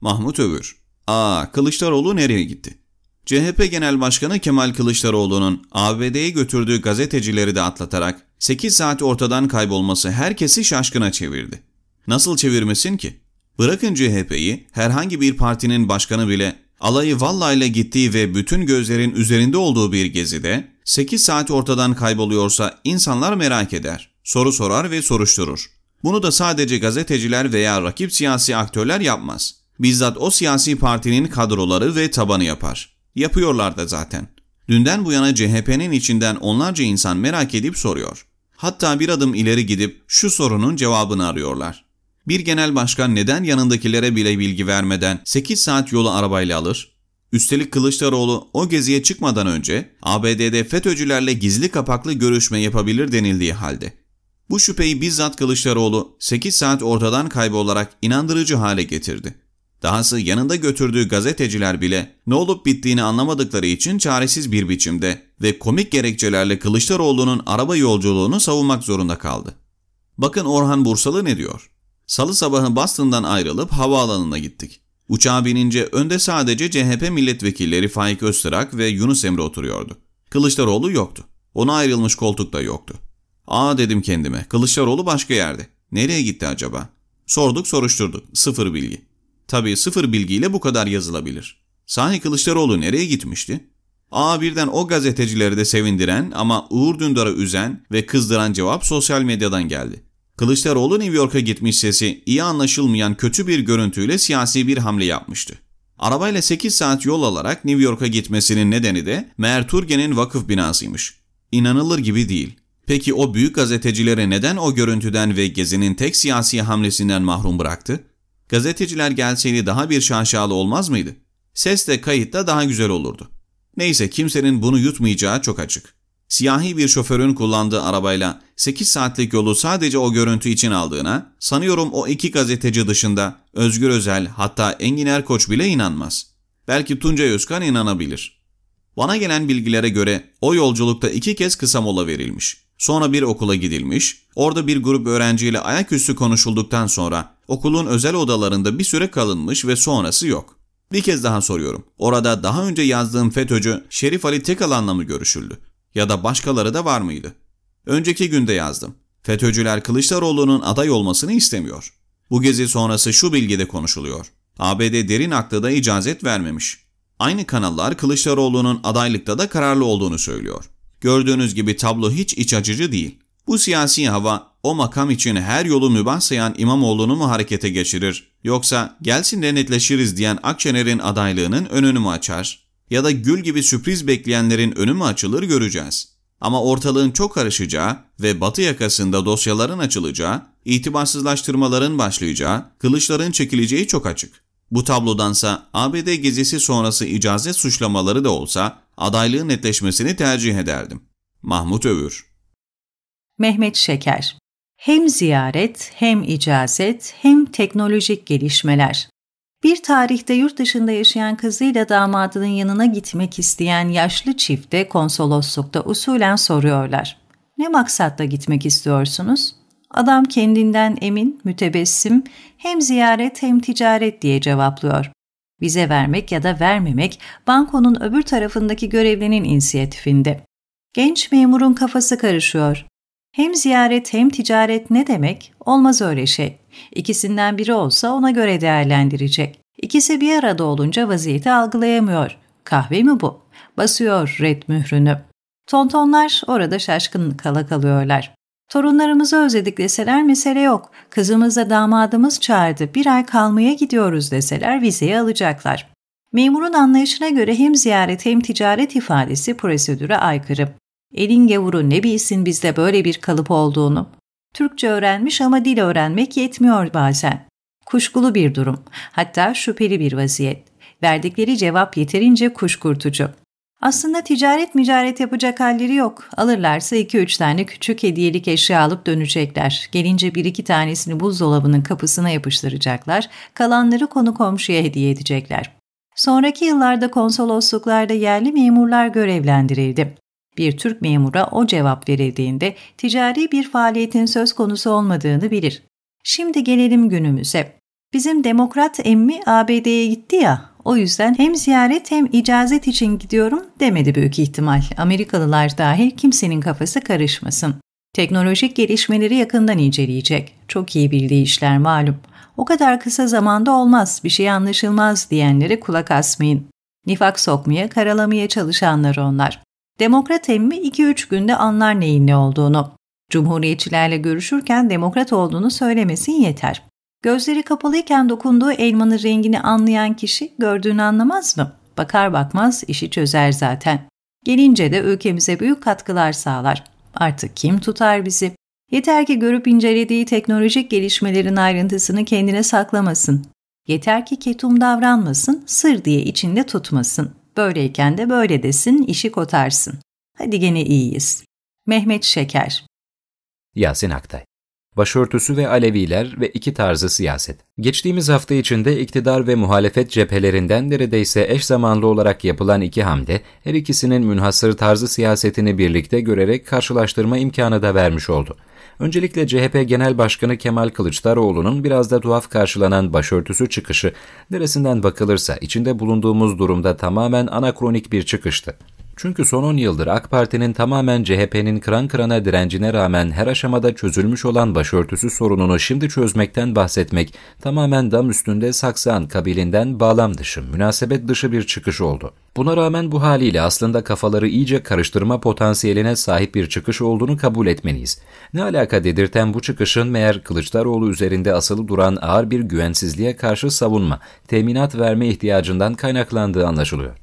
Mahmut Övür. Aa, Kılıçdaroğlu nereye gitti? CHP Genel Başkanı Kemal Kılıçdaroğlu'nun ABD'ye götürdüğü gazetecileri de atlatarak 8 saat ortadan kaybolması herkesi şaşkına çevirdi. Nasıl çevirmesin ki? Bırakın CHP'yi, herhangi bir partinin başkanı bile alayı vallayla gittiği ve bütün gözlerin üzerinde olduğu bir gezide 8 saat ortadan kayboluyorsa insanlar merak eder, soru sorar ve soruşturur. Bunu da sadece gazeteciler veya rakip siyasi aktörler yapmaz. Bizzat o siyasi partinin kadroları ve tabanı yapar. Yapıyorlar da zaten. Dünden bu yana CHP'nin içinden onlarca insan merak edip soruyor. Hatta bir adım ileri gidip şu sorunun cevabını arıyorlar. Bir genel başkan neden yanındakilere bile bilgi vermeden 8 saat yolu arabayla alır? Üstelik Kılıçdaroğlu o geziye çıkmadan önce ABD'de FETÖ'cülerle gizli kapaklı görüşme yapabilir denildiği halde. Bu şüpheyi bizzat Kılıçdaroğlu 8 saat ortadan kaybolarak inandırıcı hale getirdi. Dahası yanında götürdüğü gazeteciler bile ne olup bittiğini anlamadıkları için çaresiz bir biçimde ve komik gerekçelerle Kılıçdaroğlu'nun araba yolculuğunu savunmak zorunda kaldı. Bakın Orhan Bursalı ne diyor? Salı sabahı Boston'dan ayrılıp havaalanına gittik. Uçağa binince önde sadece CHP milletvekilleri Faik Öztürk ve Yunus Emre oturuyordu. Kılıçdaroğlu yoktu. Ona ayrılmış koltuk da yoktu. Aa dedim kendime. Kılıçdaroğlu başka yerde. Nereye gitti acaba? Sorduk soruşturduk. Sıfır bilgi. Tabii sıfır bilgiyle bu kadar yazılabilir. Sahi Kılıçdaroğlu nereye gitmişti? A birden o gazetecileri de sevindiren ama Uğur Dündar'ı üzen ve kızdıran cevap sosyal medyadan geldi. Kılıçdaroğlu New York'a gitmiş sesi iyi anlaşılmayan kötü bir görüntüyle siyasi bir hamle yapmıştı. Arabayla 8 saat yol alarak New York'a gitmesinin nedeni de Meğer Turgen'in vakıf binasıymış. İnanılır gibi değil. Peki o büyük gazetecileri neden o görüntüden ve Gezi'nin tek siyasi hamlesinden mahrum bıraktı? Gazeteciler gelseydi daha bir şaşalı olmaz mıydı? Ses de kayıt da daha güzel olurdu. Neyse kimsenin bunu yutmayacağı çok açık. Siyahi bir şoförün kullandığı arabayla 8 saatlik yolu sadece o görüntü için aldığına, sanıyorum o iki gazeteci dışında Özgür Özel hatta Engin Erkoç bile inanmaz. Belki Tunca Özkan inanabilir. Bana gelen bilgilere göre o yolculukta iki kez kısa mola verilmiş. Sonra bir okula gidilmiş, orada bir grup öğrenciyle ayaküstü konuşulduktan sonra okulun özel odalarında bir süre kalınmış ve sonrası yok. Bir kez daha soruyorum. Orada daha önce yazdığım FETÖ'cü Şerif Ali Tekalan'la mı görüşüldü? Ya da başkaları da var mıydı? Önceki günde yazdım. FETÖ'cüler Kılıçdaroğlu'nun aday olmasını istemiyor. Bu gezi sonrası şu bilgide konuşuluyor. ABD derin aklı da icazet vermemiş. Aynı kanallar Kılıçdaroğlu'nun adaylıkta da kararlı olduğunu söylüyor. Gördüğünüz gibi tablo hiç iç açıcı değil. Bu siyasi hava o makam için her yolu mübah sayan İmamoğlu'nu mu harekete geçirir? Yoksa gelsin de netleşiriz diyen Akşener'in adaylığının önünü mü açar? Ya da gül gibi sürpriz bekleyenlerin önü mü açılır göreceğiz. Ama ortalığın çok karışacağı ve batı yakasında dosyaların açılacağı, itibarsızlaştırmaların başlayacağı, kılıçların çekileceği çok açık. Bu tablodansa ABD gezisi sonrası icazet suçlamaları da olsa adaylığın netleşmesini tercih ederdim. Mahmut Övür Mehmet Şeker Hem ziyaret, hem icazet, hem teknolojik gelişmeler. Bir tarihte yurt dışında yaşayan kızıyla damadının yanına gitmek isteyen yaşlı çifte konsoloslukta usulen soruyorlar. Ne maksatla gitmek istiyorsunuz? Adam kendinden emin, mütebessim, hem ziyaret hem ticaret diye cevaplıyor. Vize vermek ya da vermemek bankonun öbür tarafındaki görevlinin inisiyatifinde. Genç memurun kafası karışıyor. Hem ziyaret hem ticaret ne demek? Olmaz öyle şey. İkisinden biri olsa ona göre değerlendirecek. İkisi bir arada olunca vaziyeti algılayamıyor. Kahve mi bu? Basıyor red mührünü. Tontonlar orada şaşkın kala kalıyorlar. Torunlarımızı özledik deseler mesele yok. Kızımızla damadımız çağırdı, bir ay kalmaya gidiyoruz deseler vizeyi alacaklar. Memurun anlayışına göre hem ziyaret hem ticaret ifadesi prosedüre aykırı. Elin gavuru ne bilsin bizde böyle bir kalıp olduğunu. Türkçe öğrenmiş ama dil öğrenmek yetmiyor bazen. Kuşkulu bir durum, hatta şüpheli bir vaziyet. Verdikleri cevap yeterince kuşkurtucu. Aslında ticaret micaret yapacak halleri yok. Alırlarsa 2-3 tane küçük hediyelik eşya alıp dönecekler. Gelince 1-2 tanesini buzdolabının kapısına yapıştıracaklar. Kalanları konu komşuya hediye edecekler. Sonraki yıllarda konsolosluklarda yerli memurlar görevlendirildi. Bir Türk memura o cevap verildiğinde ticari bir faaliyetin söz konusu olmadığını bilir. Şimdi gelelim günümüze. Bizim demokrat emmi ABD'ye gitti ya, o yüzden hem ziyaret hem icazet için gidiyorum demedi büyük ihtimal. Amerikalılar dahil kimsenin kafası karışmasın. Teknolojik gelişmeleri yakından inceleyecek. Çok iyi bildiği işler malum. O kadar kısa zamanda olmaz, bir şey anlaşılmaz diyenlere kulak asmayın. Nifak sokmaya, karalamaya çalışanlar onlar. Demokrat emmi 2-3 günde anlar neyin ne olduğunu. Cumhuriyetçilerle görüşürken demokrat olduğunu söylemesin yeter. Gözleri kapalıyken dokunduğu elmanın rengini anlayan kişi gördüğünü anlamaz mı? Bakar bakmaz işi çözer zaten. Gelince de ülkemize büyük katkılar sağlar. Artık kim tutar bizi? Yeter ki görüp incelediği teknolojik gelişmelerin ayrıntısını kendine saklamasın. Yeter ki ketum davranmasın, sır diye içinde tutmasın. Böyleyken de böyle desin, işi kotarsın. Hadi gene iyiyiz. Mehmet Şeker Yasin Aktay başörtüsü ve Aleviler ve iki tarzı siyaset. Geçtiğimiz hafta içinde iktidar ve muhalefet cephelerinden neredeyse eş zamanlı olarak yapılan iki hamle, her ikisinin münhasır tarzı siyasetini birlikte görerek karşılaştırma imkanı da vermiş oldu. Öncelikle CHP Genel Başkanı Kemal Kılıçdaroğlu'nun biraz da tuhaf karşılanan başörtüsü çıkışı, neresinden bakılırsa içinde bulunduğumuz durumda tamamen anakronik bir çıkıştı. Çünkü son 10 yıldır AK Parti'nin tamamen CHP'nin kıran kırana direncine rağmen her aşamada çözülmüş olan başörtüsü sorununu şimdi çözmekten bahsetmek tamamen dam üstünde saksan kabilinden bağlam dışı, münasebet dışı bir çıkış oldu. Buna rağmen bu haliyle aslında kafaları iyice karıştırma potansiyeline sahip bir çıkış olduğunu kabul etmeliyiz. Ne alaka dedirten bu çıkışın meğer Kılıçdaroğlu üzerinde asılı duran ağır bir güvensizliğe karşı savunma, teminat verme ihtiyacından kaynaklandığı anlaşılıyor.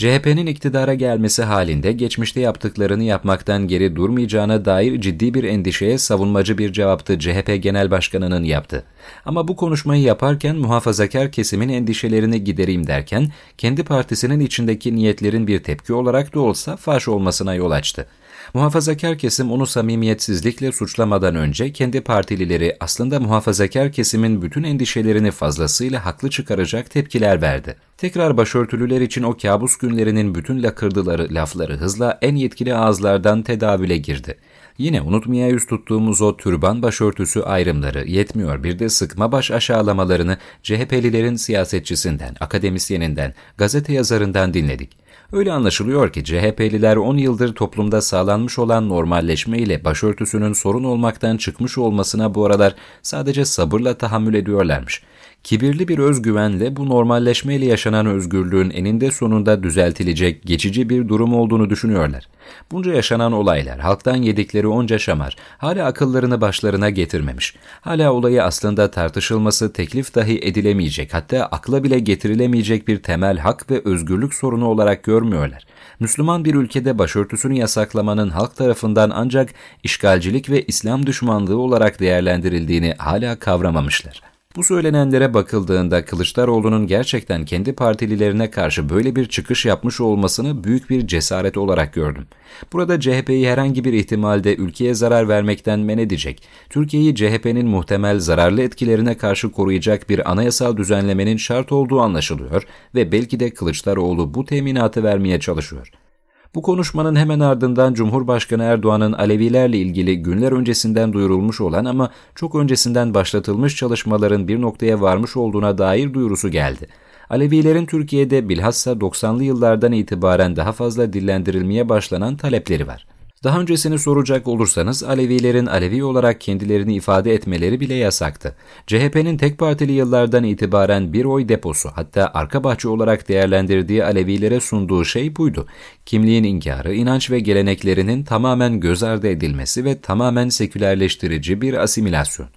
CHP'nin iktidara gelmesi halinde geçmişte yaptıklarını yapmaktan geri durmayacağına dair ciddi bir endişeye savunmacı bir cevaptı CHP Genel Başkanı'nın yaptı. Ama bu konuşmayı yaparken muhafazakar kesimin endişelerini gidereyim derken kendi partisinin içindeki niyetlerin bir tepki olarak da olsa faş olmasına yol açtı. Muhafazakar kesim onu samimiyetsizlikle suçlamadan önce kendi partilileri aslında muhafazakar kesimin bütün endişelerini fazlasıyla haklı çıkaracak tepkiler verdi. Tekrar başörtülüler için o kabus günlerinin bütün lakırdıları, lafları hızla en yetkili ağızlardan tedavüle girdi. Yine unutmaya yüz tuttuğumuz o türban başörtüsü ayrımları yetmiyor bir de sıkma baş aşağılamalarını CHP'lilerin siyasetçisinden, akademisyeninden, gazete yazarından dinledik. Öyle anlaşılıyor ki CHP'liler 10 yıldır toplumda sağlanmış olan normalleşme ile başörtüsünün sorun olmaktan çıkmış olmasına bu aralar sadece sabırla tahammül ediyorlarmış. Kibirli bir özgüvenle bu normalleşmeyle yaşanan özgürlüğün eninde sonunda düzeltilecek geçici bir durum olduğunu düşünüyorlar. Bunca yaşanan olaylar, halktan yedikleri onca şamar hala akıllarını başlarına getirmemiş. Hala olayı aslında tartışılması teklif dahi edilemeyecek hatta akla bile getirilemeyecek bir temel hak ve özgürlük sorunu olarak görmüyorlar. Müslüman bir ülkede başörtüsünü yasaklamanın halk tarafından ancak işgalcilik ve İslam düşmanlığı olarak değerlendirildiğini hala kavramamışlar. Bu söylenenlere bakıldığında Kılıçdaroğlu'nun gerçekten kendi partililerine karşı böyle bir çıkış yapmış olmasını büyük bir cesaret olarak gördüm. Burada CHP'yi herhangi bir ihtimalde ülkeye zarar vermekten men edecek, Türkiye'yi CHP'nin muhtemel zararlı etkilerine karşı koruyacak bir anayasal düzenlemenin şart olduğu anlaşılıyor ve belki de Kılıçdaroğlu bu teminatı vermeye çalışıyor. Bu konuşmanın hemen ardından Cumhurbaşkanı Erdoğan'ın Alevilerle ilgili günler öncesinden duyurulmuş olan ama çok öncesinden başlatılmış çalışmaların bir noktaya varmış olduğuna dair duyurusu geldi. Alevilerin Türkiye'de bilhassa 90'lı yıllardan itibaren daha fazla dillendirilmeye başlanan talepleri var. Daha öncesini soracak olursanız Alevilerin Alevi olarak kendilerini ifade etmeleri bile yasaktı. CHP'nin tek partili yıllardan itibaren bir oy deposu hatta arka bahçe olarak değerlendirdiği Alevilere sunduğu şey buydu. Kimliğin inkarı, inanç ve geleneklerinin tamamen göz ardı edilmesi ve tamamen sekülerleştirici bir asimilasyon.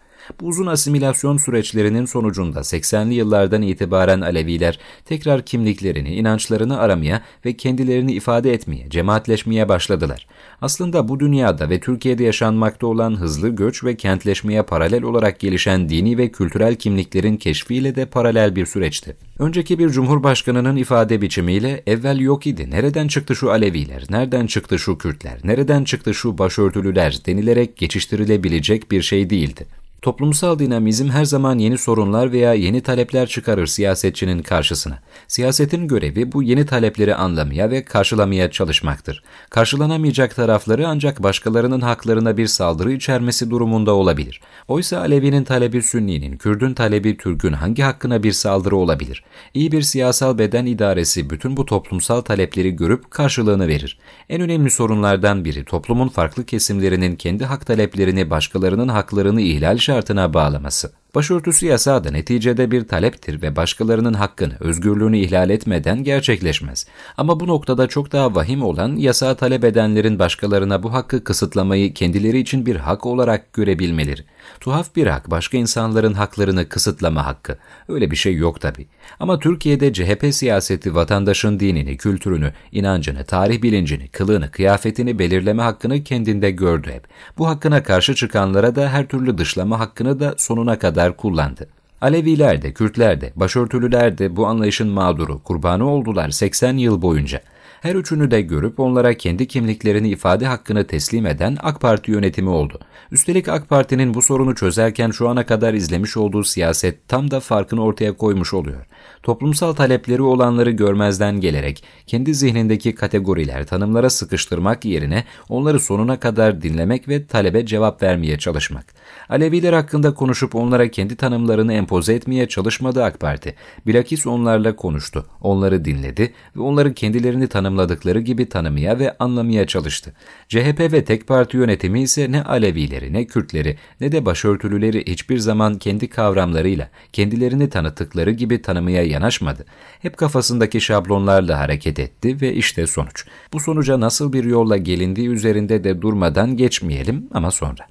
Bu uzun asimilasyon süreçlerinin sonucunda 80'li yıllardan itibaren Aleviler tekrar kimliklerini, inançlarını aramaya ve kendilerini ifade etmeye, cemaatleşmeye başladılar. Aslında bu dünyada ve Türkiye'de yaşanmakta olan hızlı göç ve kentleşmeye paralel olarak gelişen dini ve kültürel kimliklerin keşfiyle de paralel bir süreçti. Önceki bir cumhurbaşkanının ifade biçimiyle evvel yok idi, nereden çıktı şu Aleviler, nereden çıktı şu Kürtler, nereden çıktı şu başörtülüler denilerek geçiştirilebilecek bir şey değildi. Toplumsal dinamizm her zaman yeni sorunlar veya yeni talepler çıkarır siyasetçinin karşısına. Siyasetin görevi bu yeni talepleri anlamaya ve karşılamaya çalışmaktır. Karşılanamayacak tarafları ancak başkalarının haklarına bir saldırı içermesi durumunda olabilir. Oysa Alevi'nin talebi Sünni'nin, Kürd'ün talebi Türk'ün hangi hakkına bir saldırı olabilir? İyi bir siyasal beden idaresi bütün bu toplumsal talepleri görüp karşılığını verir. En önemli sorunlardan biri toplumun farklı kesimlerinin kendi hak taleplerini başkalarının haklarını ihlal şartına bağlaması. Başörtüsü yasağı da neticede bir taleptir ve başkalarının hakkını, özgürlüğünü ihlal etmeden gerçekleşmez. Ama bu noktada çok daha vahim olan yasağı talep edenlerin başkalarına bu hakkı kısıtlamayı kendileri için bir hak olarak görebilmeleri. Tuhaf bir hak, başka insanların haklarını kısıtlama hakkı. Öyle bir şey yok tabi. Ama Türkiye'de CHP siyaseti vatandaşın dinini, kültürünü, inancını, tarih bilincini, kılığını, kıyafetini belirleme hakkını kendinde gördü hep. Bu hakkına karşı çıkanlara da her türlü dışlama hakkını da sonuna kadar Aleviler kullandı. Aleviler de, Kürtler de, başörtülüler de bu anlayışın mağduru, kurbanı oldular 80 yıl boyunca. Her üçünü de görüp onlara kendi kimliklerini ifade hakkını teslim eden AK Parti yönetimi oldu. Üstelik AK Parti'nin bu sorunu çözerken şu ana kadar izlemiş olduğu siyaset tam da farkını ortaya koymuş oluyor. Toplumsal talepleri olanları görmezden gelerek kendi zihnindeki kategoriler tanımlara sıkıştırmak yerine onları sonuna kadar dinlemek ve talebe cevap vermeye çalışmak. Aleviler hakkında konuşup onlara kendi tanımlarını empoze etmeye çalışmadı AK Parti. Bilakis onlarla konuştu, onları dinledi ve onları kendilerini tanımladı tanımladıkları gibi tanımaya ve anlamaya çalıştı. CHP ve tek parti yönetimi ise ne Alevileri, ne Kürtleri, ne de başörtülüleri hiçbir zaman kendi kavramlarıyla, kendilerini tanıttıkları gibi tanımaya yanaşmadı. Hep kafasındaki şablonlarla hareket etti ve işte sonuç. Bu sonuca nasıl bir yolla gelindiği üzerinde de durmadan geçmeyelim ama sonra.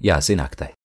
Yasin Aktay